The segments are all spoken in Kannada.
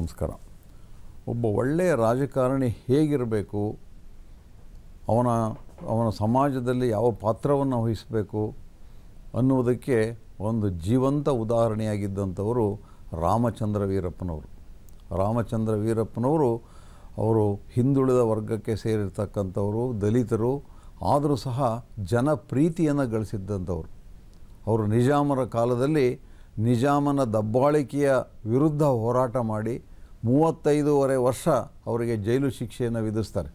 ನಮಸ್ಕಾರ ಒಬ್ಬ ಒಳ್ಳೆಯ ರಾಜಕಾರಣಿ ಹೇಗಿರಬೇಕು ಅವನ ಅವನ ಸಮಾಜದಲ್ಲಿ ಯಾವ ಪಾತ್ರವನ್ನು ವಹಿಸಬೇಕು ಅನ್ನುವುದಕ್ಕೆ ಒಂದು ಜೀವಂತ ಉದಾಹರಣೆಯಾಗಿದ್ದಂಥವರು ರಾಮಚಂದ್ರ ವೀರಪ್ಪನವರು ರಾಮಚಂದ್ರ ವೀರಪ್ಪನವರು ಅವರು ಹಿಂದುಳಿದ ವರ್ಗಕ್ಕೆ ಸೇರಿರ್ತಕ್ಕಂಥವರು ದಲಿತರು ಆದರೂ ಸಹ ಜನಪ್ರೀತಿಯನ್ನು ಗಳಿಸಿದ್ದಂಥವ್ರು ಅವರು ನಿಜಾಮರ ಕಾಲದಲ್ಲಿ ನಿಜಾಮನ ದಬ್ಬಾಳಿಕೆಯ ವಿರುದ್ಧ ಹೋರಾಟ ಮಾಡಿ ಮೂವತ್ತೈದೂವರೆ ವರ್ಷ ಅವರಿಗೆ ಜೈಲು ಶಿಕ್ಷೆಯನ್ನು ವಿಧಿಸ್ತಾರೆ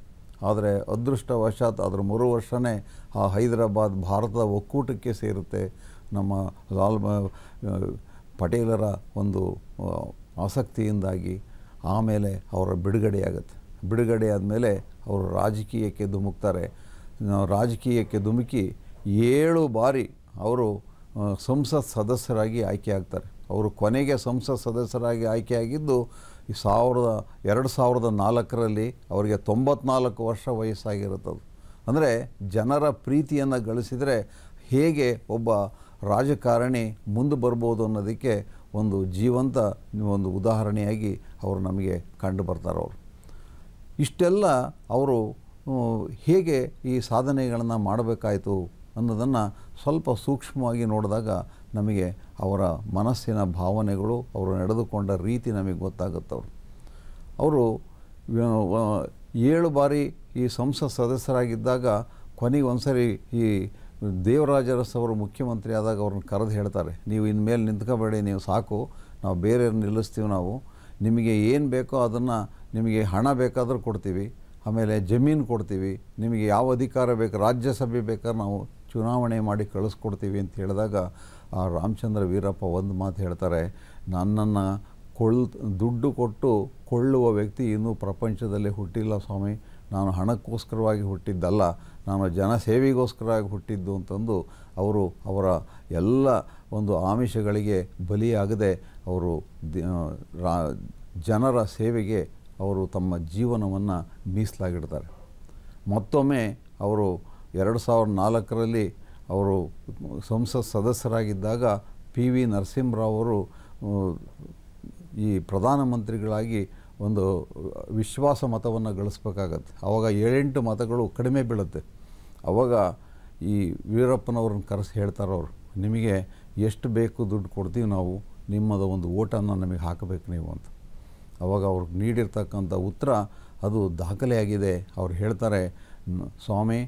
ಆದರೆ ಅದೃಷ್ಟವಶಾತ್ ಅದರ ಮೂರು ವರ್ಷವೇ ಆ ಹೈದರಾಬಾದ್ ಭಾರತದ ಒಕ್ಕೂಟಕ್ಕೆ ಸೇರುತ್ತೆ ನಮ್ಮ ಲಾಲ್ ಪಟೇಲರ ಒಂದು ಆಸಕ್ತಿಯಿಂದಾಗಿ ಆಮೇಲೆ ಅವರ ಬಿಡುಗಡೆಯಾಗುತ್ತೆ ಬಿಡುಗಡೆ ಆದಮೇಲೆ ಅವರು ರಾಜಕೀಯಕ್ಕೆ ಧುಮುಕ್ತಾರೆ ರಾಜಕೀಯಕ್ಕೆ ಧುಮುಕಿ ಏಳು ಬಾರಿ ಅವರು ಸಂಸತ್ ಸದಸ್ಯರಾಗಿ ಆಯ್ಕೆ ಆಗ್ತಾರೆ ಅವರು ಕೊನೆಗೆ ಸಂಸತ್ ಸದಸ್ಯರಾಗಿ ಆಯ್ಕೆಯಾಗಿದ್ದು ಈ ಸಾವಿರದ ಎರಡು ಸಾವಿರದ ನಾಲ್ಕರಲ್ಲಿ ಅವರಿಗೆ ತೊಂಬತ್ನಾಲ್ಕು ವರ್ಷ ವಯಸ್ಸಾಗಿರುತ್ತದೆ ಅಂದರೆ ಜನರ ಪ್ರೀತಿಯನ್ನು ಗಳಿಸಿದರೆ ಹೇಗೆ ಒಬ್ಬ ರಾಜಕಾರಣಿ ಮುಂದೆ ಬರ್ಬೋದು ಅನ್ನೋದಕ್ಕೆ ಒಂದು ಜೀವಂತ ಒಂದು ಉದಾಹರಣೆಯಾಗಿ ಅವರು ನಮಗೆ ಕಂಡು ಬರ್ತಾರವರು ಅವರು ಇಷ್ಟೆಲ್ಲ ಅವರು ಹೇಗೆ ಈ ಸಾಧನೆಗಳನ್ನು ಮಾಡಬೇಕಾಯಿತು ಅನ್ನೋದನ್ನು ಸ್ವಲ್ಪ ಸೂಕ್ಷ್ಮವಾಗಿ ನೋಡಿದಾಗ ನಮಗೆ ಅವರ ಮನಸ್ಸಿನ ಭಾವನೆಗಳು ಅವರು ನಡೆದುಕೊಂಡ ರೀತಿ ನಮಗೆ ಗೊತ್ತಾಗುತ್ತವ್ರು ಅವರು ಏಳು ಬಾರಿ ಈ ಸಂಸತ್ ಸದಸ್ಯರಾಗಿದ್ದಾಗ ಕೊನೆಗೆ ಒಂದು ಸರಿ ಈ ದೇವರಾಜರಸ್ ಅವರು ಮುಖ್ಯಮಂತ್ರಿ ಆದಾಗ ಅವ್ರನ್ನ ಕರೆದು ಹೇಳ್ತಾರೆ ನೀವು ಇನ್ಮೇಲೆ ನಿಂತ್ಕೋಬೇಡಿ ನೀವು ಸಾಕು ನಾವು ಬೇರೆಯವ್ರನ್ನ ನಿಲ್ಲಿಸ್ತೀವಿ ನಾವು ನಿಮಗೆ ಏನು ಬೇಕೋ ಅದನ್ನು ನಿಮಗೆ ಹಣ ಬೇಕಾದರೂ ಕೊಡ್ತೀವಿ ಆಮೇಲೆ ಜಮೀನು ಕೊಡ್ತೀವಿ ನಿಮಗೆ ಯಾವ ಅಧಿಕಾರ ಬೇಕು ರಾಜ್ಯಸಭೆ ಬೇಕಾದ್ರೆ ನಾವು ಚುನಾವಣೆ ಮಾಡಿ ಕಳಿಸ್ಕೊಡ್ತೀವಿ ಅಂತ ಹೇಳಿದಾಗ ಆ ರಾಮಚಂದ್ರ ವೀರಪ್ಪ ಒಂದು ಮಾತು ಹೇಳ್ತಾರೆ ನನ್ನನ್ನು ಕೊಳ್ ದುಡ್ಡು ಕೊಟ್ಟು ಕೊಳ್ಳುವ ವ್ಯಕ್ತಿ ಇನ್ನೂ ಪ್ರಪಂಚದಲ್ಲಿ ಹುಟ್ಟಿಲ್ಲ ಸ್ವಾಮಿ ನಾನು ಹಣಕ್ಕೋಸ್ಕರವಾಗಿ ಹುಟ್ಟಿದ್ದಲ್ಲ ನಾನು ಜನ ಸೇವೆಗೋಸ್ಕರವಾಗಿ ಹುಟ್ಟಿದ್ದು ಅಂತಂದು ಅವರು ಅವರ ಎಲ್ಲ ಒಂದು ಆಮಿಷಗಳಿಗೆ ಬಲಿಯಾಗದೆ ಅವರು ಜನರ ಸೇವೆಗೆ ಅವರು ತಮ್ಮ ಜೀವನವನ್ನು ಮೀಸಲಾಗಿಡ್ತಾರೆ ಮತ್ತೊಮ್ಮೆ ಅವರು ಎರಡು ಸಾವಿರದ ನಾಲ್ಕರಲ್ಲಿ ಅವರು ಸಂಸತ್ ಸದಸ್ಯರಾಗಿದ್ದಾಗ ಪಿ ವಿ ನರಸಿಂಹರಾವ್ ಅವರು ಈ ಪ್ರಧಾನಮಂತ್ರಿಗಳಾಗಿ ಒಂದು ವಿಶ್ವಾಸ ಮತವನ್ನು ಗಳಿಸ್ಬೇಕಾಗತ್ತೆ ಆವಾಗ ಏಳೆಂಟು ಮತಗಳು ಕಡಿಮೆ ಬೀಳುತ್ತೆ ಆವಾಗ ಈ ವೀರಪ್ಪನವ್ರನ್ನ ಕರೆಸಿ ಹೇಳ್ತಾರೆ ಅವರು ನಿಮಗೆ ಎಷ್ಟು ಬೇಕು ದುಡ್ಡು ಕೊಡ್ತೀವಿ ನಾವು ನಿಮ್ಮದ ಒಂದು ಓಟನ್ನು ನಮಗೆ ಹಾಕಬೇಕು ನೀವು ಅಂತ ಆವಾಗ ಅವ್ರಿಗೆ ನೀಡಿರ್ತಕ್ಕಂಥ ಉತ್ತರ ಅದು ದಾಖಲೆಯಾಗಿದೆ ಅವ್ರು ಹೇಳ್ತಾರೆ ಸ್ವಾಮಿ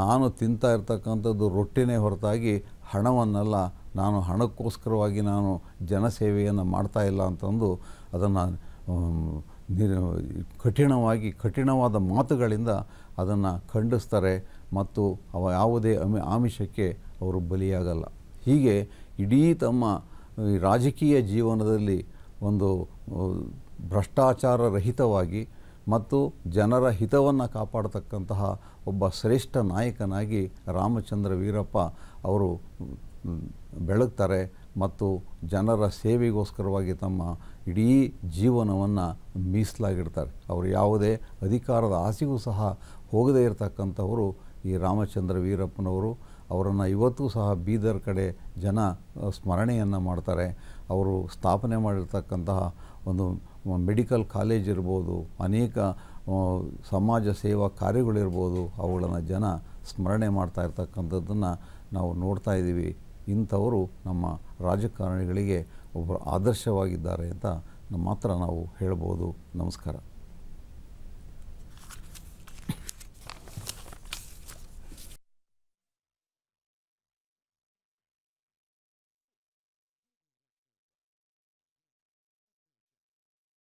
ನಾನು ತಿಂತಾ ಇರ್ತಕ್ಕಂಥದ್ದು ರೊಟ್ಟಿನೇ ಹೊರತಾಗಿ ಹಣವನ್ನೆಲ್ಲ ನಾನು ಹಣಕ್ಕೋಸ್ಕರವಾಗಿ ನಾನು ಜನಸೇವೆಯನ್ನು ಮಾಡ್ತಾ ಇಲ್ಲ ಅಂತಂದು ಅದನ್ನು ಕಠಿಣವಾಗಿ ಕಠಿಣವಾದ ಮಾತುಗಳಿಂದ ಅದನ್ನು ಖಂಡಿಸ್ತಾರೆ ಮತ್ತು ಅವ ಯಾವುದೇ ಅಮಿ ಆಮಿಷಕ್ಕೆ ಅವರು ಬಲಿಯಾಗಲ್ಲ ಹೀಗೆ ಇಡೀ ತಮ್ಮ ರಾಜಕೀಯ ಜೀವನದಲ್ಲಿ ಒಂದು ಭ್ರಷ್ಟಾಚಾರ ರಹಿತವಾಗಿ ಮತ್ತು ಜನರ ಹಿತವನ್ನು ಕಾಪಾಡತಕ್ಕಂತಹ ಒಬ್ಬ ಶ್ರೇಷ್ಠ ನಾಯಕನಾಗಿ ರಾಮಚಂದ್ರ ವೀರಪ್ಪ ಅವರು ಬೆಳಗ್ತಾರೆ ಮತ್ತು ಜನರ ಸೇವೆಗೋಸ್ಕರವಾಗಿ ತಮ್ಮ ಇಡೀ ಜೀವನವನ್ನು ಮೀಸಲಾಗಿಡ್ತಾರೆ ಅವರು ಯಾವುದೇ ಅಧಿಕಾರದ ಆಸೆಗೂ ಸಹ ಹೋಗದೇ ಇರತಕ್ಕಂಥವರು ಈ ರಾಮಚಂದ್ರ ವೀರಪ್ಪನವರು ಅವರನ್ನು ಇವತ್ತೂ ಸಹ ಬೀದರ್ ಕಡೆ ಜನ ಸ್ಮರಣೆಯನ್ನು ಮಾಡ್ತಾರೆ ಅವರು ಸ್ಥಾಪನೆ ಮಾಡಿರ್ತಕ್ಕಂತಹ ಒಂದು ಮೆಡಿಕಲ್ ಕಾಲೇಜ್ ಇರ್ಬೋದು ಅನೇಕ ಸಮಾಜ ಸೇವಾ ಕಾರ್ಯಗಳಿರ್ಬೋದು ಅವುಗಳನ್ನು ಜನ ಸ್ಮರಣೆ ಮಾಡ್ತಾ ಇರ್ತಕ್ಕಂಥದ್ದನ್ನು ನಾವು ನೋಡ್ತಾ ಇದ್ದೀವಿ ಇಂಥವರು ನಮ್ಮ ರಾಜಕಾರಣಿಗಳಿಗೆ ಒಬ್ಬರು ಆದರ್ಶವಾಗಿದ್ದಾರೆ ಅಂತ ಮಾತ್ರ ನಾವು ಹೇಳ್ಬೋದು ನಮಸ್ಕಾರ